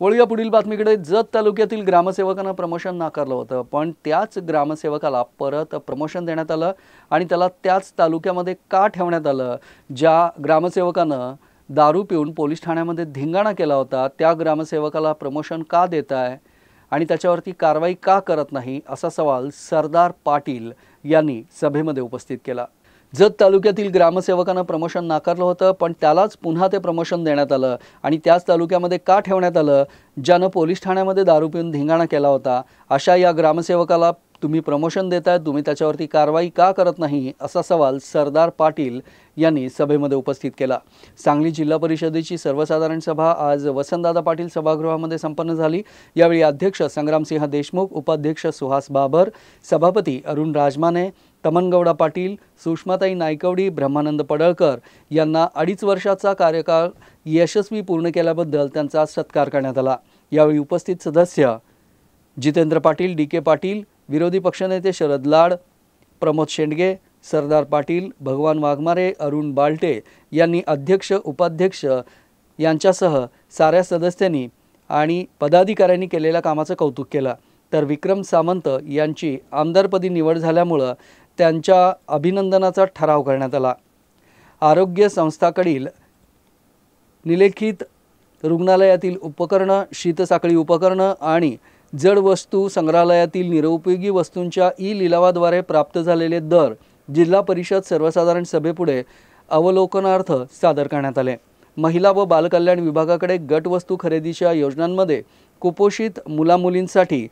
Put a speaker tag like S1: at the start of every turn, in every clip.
S1: वळूया पुढील बातमीकडे जत तालुक्यातील ग्रामसेवकांना प्रमोशन नाकारलं होतं पण त्याच ग्रामसेवकाला परत प्रमोशन देण्यात आलं आणि त्याला त्याच तालुक्यामध्ये का ठेवण्यात आलं ज्या ग्रामसेवकानं दारू पिऊन पोलीस ठाण्यामध्ये धिंगाणा केला होता त्या ग्रामसेवकाला प्रमोशन का देत आहे आणि त्याच्यावरती कारवाई का करत नाही असा सवाल सरदार पाटील यांनी सभेमध्ये उपस्थित केला जत तालुक्यातील ग्रामसेवकांना प्रमोशन नाकारलं होतं पण त्यालाच पुन्हा ते प्रमोशन देण्यात आलं आणि त्याच तालुक्यामध्ये का ठेवण्यात आलं ज्यानं पोलीस ठाण्यामध्ये दारू पिऊन धिंगाणा केला होता अशा या ग्रामसेवकाला तुम्ही प्रमोशन देताय तुम्ही त्याच्यावरती कारवाई का करत नाही असा सवाल सरदार पाटील यांनी सभेमध्ये उपस्थित केला सांगली जिल्हा परिषदेची सर्वसाधारण सभा आज वसंतदादा पाटील सभागृहामध्ये संपन्न झाली यावेळी अध्यक्ष संग्रामसिंह देशमुख उपाध्यक्ष सुहास बाबर सभापती अरुण राजमाने तमनगौडा पाटील सुषमाताई नायकवडी ब्रह्मानंद पडळकर यांना अडीच वर्षाचा कार्यकाळ यशस्वी पूर्ण केल्याबद्दल त्यांचा सत्कार करण्यात आला यावेळी उपस्थित सदस्य जितेंद्र पाटील डी के पाटील विरोधी पक्षनेते शरद लाड प्रमोद शेंडगे सरदार पाटील भगवान वाघमारे अरुण बालटे यांनी अध्यक्ष उपाध्यक्ष यांच्यासह साऱ्या सदस्यांनी आणि पदाधिकाऱ्यांनी केलेल्या कामाचं कौतुक केलं तर विक्रम सामंत यांची आमदारपदी निवड झाल्यामुळं त्यांच्या अभिनंदनाचा ठराव करण्यात आला आरोग्य संस्थाकडील निलेखित रुग्णालयातील उपकरणं शीतसाखळी उपकरणं आणि जड वस्तू संग्रहालयातील निरुपयोगी वस्तूंच्या ई लिलावाद्वारे प्राप्त झालेले दर जिल्हा परिषद सर्वसाधारण सभेपुढे अवलोकनार्थ सादर करण्यात आले महिला व बालकल्याण विभागाकडे गटवस्तू खरेदीच्या योजनांमध्ये कुपोषित मुलामुलींसाठी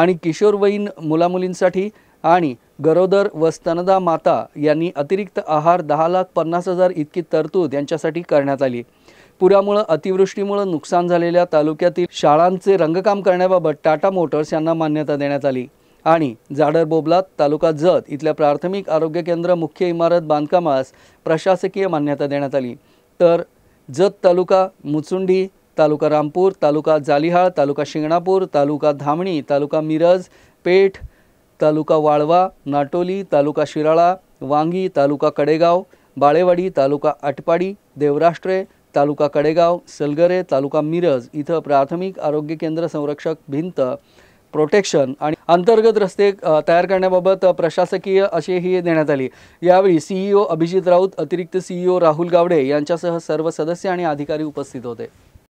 S1: आणि किशोरवयीन मुलामुलींसाठी आणि गरोदर व स्तनदा माता यांनी अतिरिक्त आहार दहा लाख पन्नास हजार इतकी तरतूद यांच्यासाठी करण्यात आली पुरामुळं अतिवृष्टीमुळं नुकसान झालेल्या तालुक्यातील शाळांचे रंगकाम करण्याबाबत टाटा मोटर्स यांना मान्यता देण्यात आली आणि जाडर बोबलात तालुका जत इथल्या प्राथमिक आरोग्य केंद्र मुख्य इमारत बांधकामास प्रशासकीय मान्यता देण्यात आली तर जत तालुका मुचुंडी तालुका रामपूर तालुका जालिहाळ तालुका शिंगणापूर तालुका धामणी तालुका मिरज पेठ तालुका वाळवा नाटोली तालुका शिराळा वांगी तालुका कडेगाव बाळेवाडी तालुका आटपाडी देवराष्ट्रे तालुका कडेगाव सलगरे तालुका मिरज इथं प्राथमिक आरोग्य केंद्र संरक्षक भिंत प्रोटेक्शन आणि अंतर्गत रस्ते तयार करण्याबाबत प्रशासकीय असेही देण्यात आली यावेळी सीईओ e अभिजित राऊत अतिरिक्त सीईओ e राहुल गावडे यांच्यासह सर्व सदस्य आणि अधिकारी उपस्थित होते